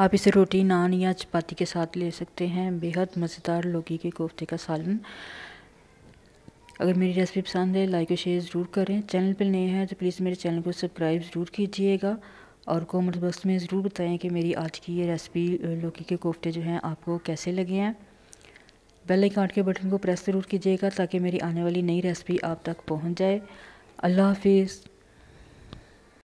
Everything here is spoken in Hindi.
आप इसे रोटी नान या चपाती के साथ ले सकते हैं बेहद मज़ेदार लौकी के कोफ्ते का सालन अगर मेरी रेसिपी पसंद है लाइक और शेयर ज़रूर करें चैनल पर नए हैं तो प्लीज़ मेरे चैनल को सब्सक्राइब ज़रूर कीजिएगा और कॉमेंट बॉक्स में ज़रूर बताएं कि मेरी आज की ये रेसिपी लौकी के कोफ्ते जो हैं आपको कैसे लगे हैं बेल आइकन के बटन को प्रेस ज़रूर कीजिएगा ताकि मेरी आने वाली नई रेसिपी आप तक पहुंच जाए अल्लाह हाफिज़